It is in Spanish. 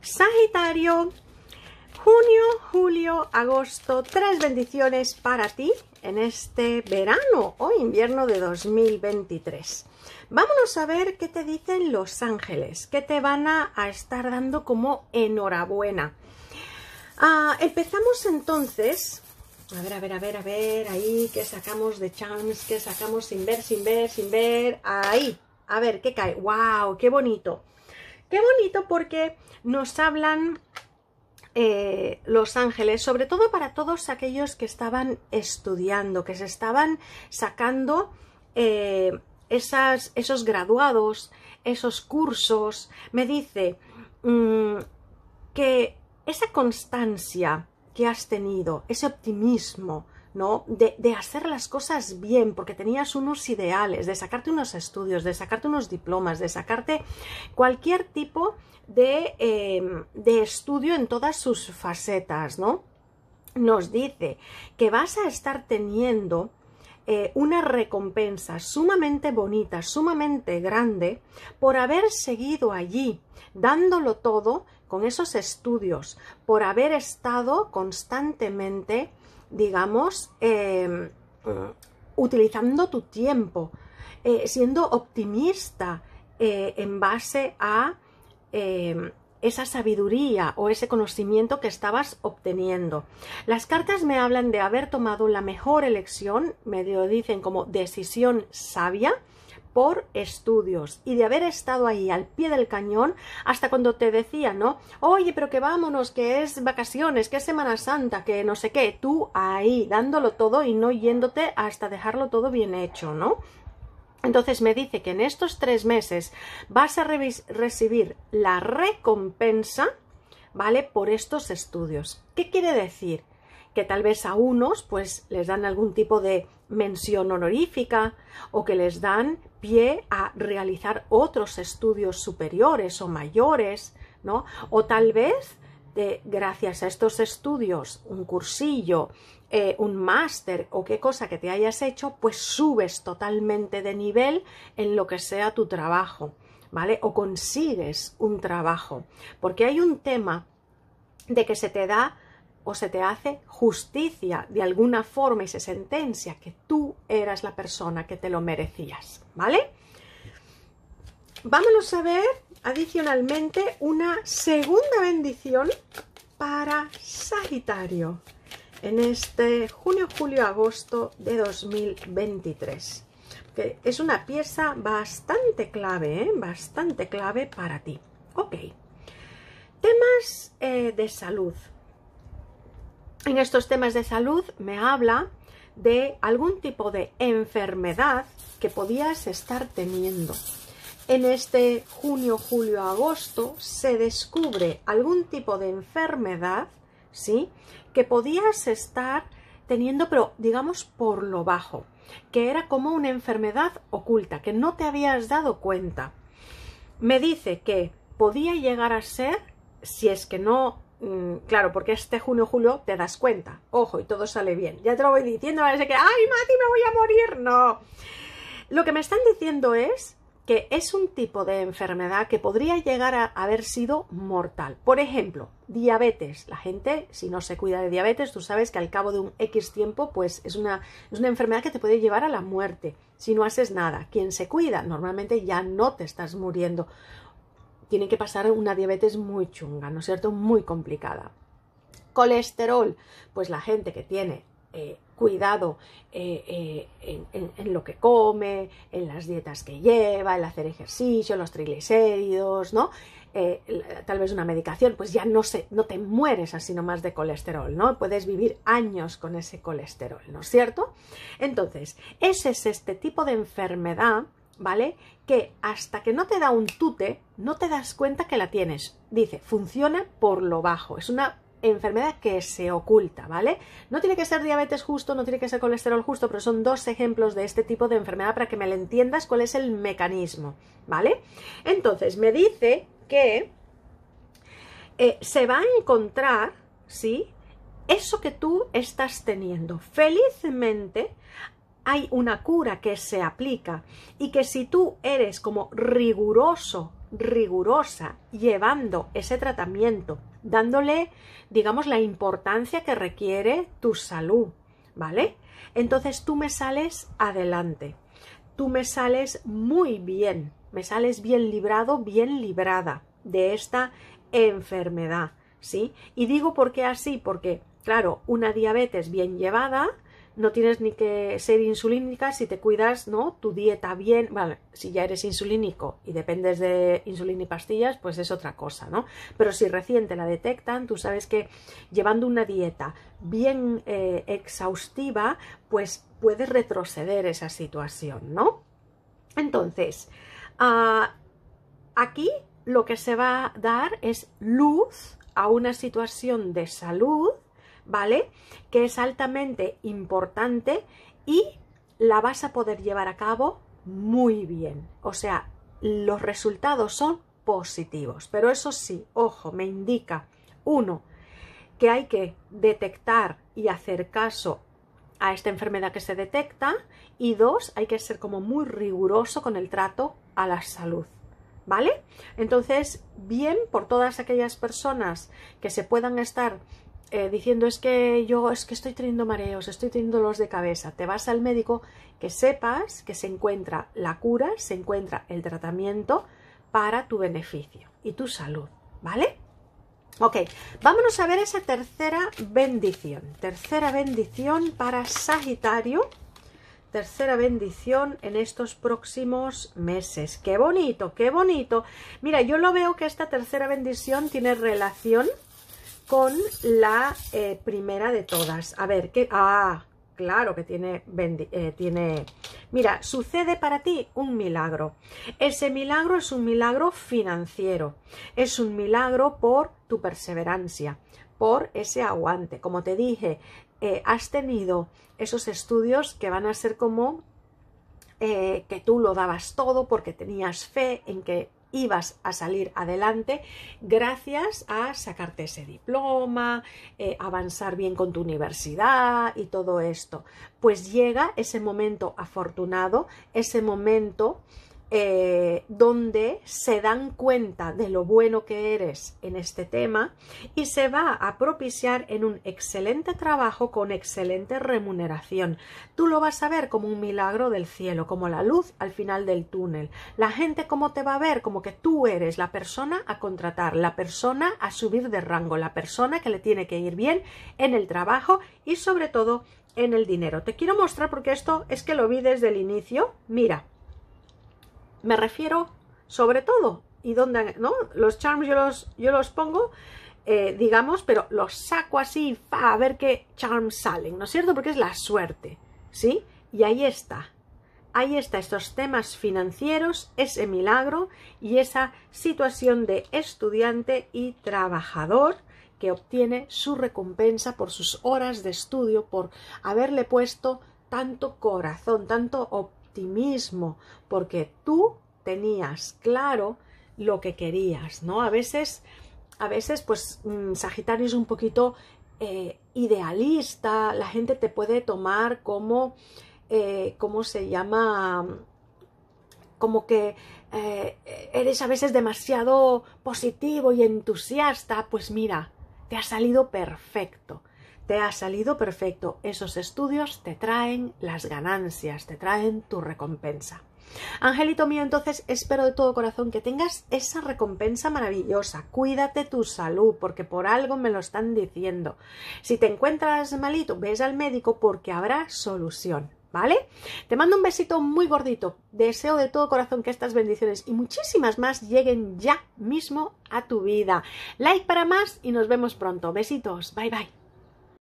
Sagitario, junio, julio, agosto, tres bendiciones para ti en este verano o invierno de 2023. Vámonos a ver qué te dicen los ángeles, que te van a, estar dando como enhorabuena. Ah, empezamos entonces. A ver, a ver, a ver, a ver, ahí, que sacamos de chance, que sacamos sin ver, sin ver, sin ver, ahí. A ver, ¿qué cae? ¡Wow! ¡Qué bonito! Qué bonito porque nos hablan eh, los ángeles, sobre todo para todos aquellos que estaban estudiando, que se estaban sacando eh, esos graduados, esos cursos. Me dice mm, que esa constancia que has tenido, ese optimismo, de, hacer las cosas bien, porque tenías unos ideales, de sacarte unos estudios, de sacarte unos diplomas, de sacarte cualquier tipo de, em, de estudio en todas sus facetas, ¿no? Nos dice que vas a estar teniendo eh, una recompensa sumamente bonita, sumamente grande, por haber seguido allí, dándolo todo con esos estudios, por haber estado constantemente digamos, em, utilizando tu tiempo, eh, siendo optimista eh, en base a em, esa sabiduría o ese conocimiento que estabas obteniendo. Las cartas me hablan de haber tomado la mejor elección, me lo dicen como decisión sabia, por estudios y de haber estado ahí al pie del cañón hasta cuando te decía, ¿no? Oye, pero que vámonos, que es vacaciones, que es Semana Santa, que no sé qué, tú ahí dándolo todo y no yéndote hasta dejarlo todo bien hecho, ¿no? Entonces me dice que en estos tres meses vas a recibir la recompensa, ¿vale? Por estos estudios. ¿Qué quiere decir? que tal vez a unos pues les dan algún tipo de mención honorífica o que les dan pie a realizar otros estudios superiores o mayores, ¿no? O tal vez de, eh, gracias a estos estudios, un cursillo, eh, un máster o qué cosa que te hayas hecho, pues subes totalmente de nivel en lo que sea tu trabajo, ¿vale? O consigues un trabajo, porque hay un tema de que se te da o se te hace justicia de alguna forma y se sentencia que tú eras la persona que te lo merecías, ¿vale? Vámonos a ver adicionalmente una segunda bendición para Sagitario en este junio, julio, agosto de 2023. Que es una pieza bastante clave, ¿eh? bastante clave para ti. Ok. Temas eh, de salud en estos temas de salud me habla de algún tipo de enfermedad que podías estar teniendo. En este junio, julio, agosto se descubre algún tipo de enfermedad, ¿sí? Que podías estar teniendo, pero digamos por lo bajo, que era como una enfermedad oculta, que no te habías dado cuenta. Me dice que podía llegar a ser, si es que no Mm, claro, porque este junio-julio te das cuenta. Ojo, y todo sale bien. Ya te lo voy diciendo, a que, ¡ay, Mati, me voy a morir! No. Lo que me están diciendo es que es un tipo de enfermedad que podría llegar a haber sido mortal. Por ejemplo, diabetes. La gente, si no se cuida de diabetes, tú sabes que al cabo de un X tiempo, pues es una, es una enfermedad que te puede llevar a la muerte si no haces nada. Quien se cuida, normalmente ya no te estás muriendo tienen que pasar una diabetes muy chunga, ¿no es cierto? Muy complicada. Colesterol, pues la gente que tiene eh, cuidado eh, eh, en, lo que come, en las dietas que lleva, el hacer ejercicio, los triglicéridos, ¿no? tal vez una medicación, pues ya no, sé, no te mueres así nomás de colesterol, ¿no? Puedes vivir años con ese colesterol, ¿no es cierto? Entonces, ese es este tipo de enfermedad ¿vale? Que hasta que no te da un tute, no te das cuenta que la tienes. Dice, funciona por lo bajo. Es una enfermedad que se oculta, ¿vale? No tiene que ser diabetes justo, no tiene que ser colesterol justo, pero son dos ejemplos de este tipo de enfermedad para que me lo entiendas cuál es el mecanismo, ¿vale? Entonces, me dice que eh, se va a encontrar, ¿sí? Eso que tú estás teniendo. Felizmente, hay una cura que se aplica y que si tú eres como riguroso, rigurosa, llevando ese tratamiento, dándole, digamos, la importancia que requiere tu salud, ¿vale? Entonces tú me sales adelante, tú me sales muy bien, me sales bien librado, bien librada de esta enfermedad, ¿sí? Y digo por qué así, porque, claro, una diabetes bien llevada, no tienes ni que ser insulínica si te cuidas, ¿no? Tu dieta bien, vale, si ya eres insulínico y dependes de insulina y pastillas, pues es otra cosa, ¿no? Pero si recién te la detectan, tú sabes que llevando una dieta bien eh, exhaustiva, pues puedes retroceder esa situación, ¿no? Entonces, ah, aquí lo que se va a dar es luz a una situación de salud ¿vale? Que es altamente importante y la vas a poder llevar a cabo muy bien. O sea, los resultados son positivos. Pero eso sí, ojo, me indica, uno, que hay que detectar y hacer caso a esta enfermedad que se detecta y dos, hay que ser como muy riguroso con el trato a la salud. ¿Vale? Entonces, bien por todas aquellas personas que se puedan estar eh, diciendo es que yo es que estoy teniendo mareos, estoy teniendo dolores de cabeza, te vas al médico que sepas que se encuentra la cura, se encuentra el tratamiento para tu beneficio y tu salud, ¿vale? Ok, vámonos a ver esa tercera bendición. Tercera bendición para Sagitario. Tercera bendición en estos próximos meses. ¡Qué bonito, qué bonito! Mira, yo lo veo que esta tercera bendición tiene relación con la eh, primera de todas. A ver, ¿qué? Ah, claro que tiene, eh, tiene... Mira, sucede para ti un milagro. Ese milagro es un milagro financiero. Es un milagro por tu perseverancia, por ese aguante. Como te dije, eh, has tenido esos estudios que van a ser como que tú lo dabas todo porque tenías fe en que ibas a salir adelante gracias a sacarte ese diploma, eh, avanzar bien con tu universidad y todo esto. Pues llega ese momento afortunado, ese momento eh, donde se dan cuenta de lo bueno que eres en este tema y se va a propiciar en un excelente trabajo con excelente remuneración. Tú lo vas a ver como un milagro del cielo, como la luz al final del túnel. La gente cómo te va a ver, como que tú eres la persona a contratar, la persona a subir de rango, la persona que le tiene que ir bien en el trabajo y sobre todo en el dinero. Te quiero mostrar porque esto es que lo vi desde el inicio. Mira, me refiero sobre todo, y donde, ¿no? Los charms yo los, yo los pongo, eh, digamos, pero los saco así, fa, a ver qué charms salen, ¿no es cierto? Porque es la suerte, ¿sí? Y ahí está, ahí está estos temas financieros, ese milagro y esa situación de estudiante y trabajador que obtiene su recompensa por sus horas de estudio, por haberle puesto tanto corazón, tanto optimismo, porque tú tenías claro lo que querías, ¿no? A veces, a veces, pues mm, Sagitario es un poquito eh, idealista, la gente te puede tomar como, eh, ¿cómo se llama? Como que eh, eres a veces demasiado positivo y entusiasta, pues mira, te ha salido perfecto. Te ha salido perfecto. Esos estudios te traen las ganancias, te traen tu recompensa. Angelito mío, entonces espero de todo corazón que tengas esa recompensa maravillosa. Cuídate tu salud, porque por algo me lo están diciendo. Si te encuentras malito, ves al médico porque habrá solución. ¿Vale? Te mando un besito muy gordito. Deseo de todo corazón que estas bendiciones y muchísimas más lleguen ya mismo a tu vida. Like para más y nos vemos pronto. Besitos. Bye bye.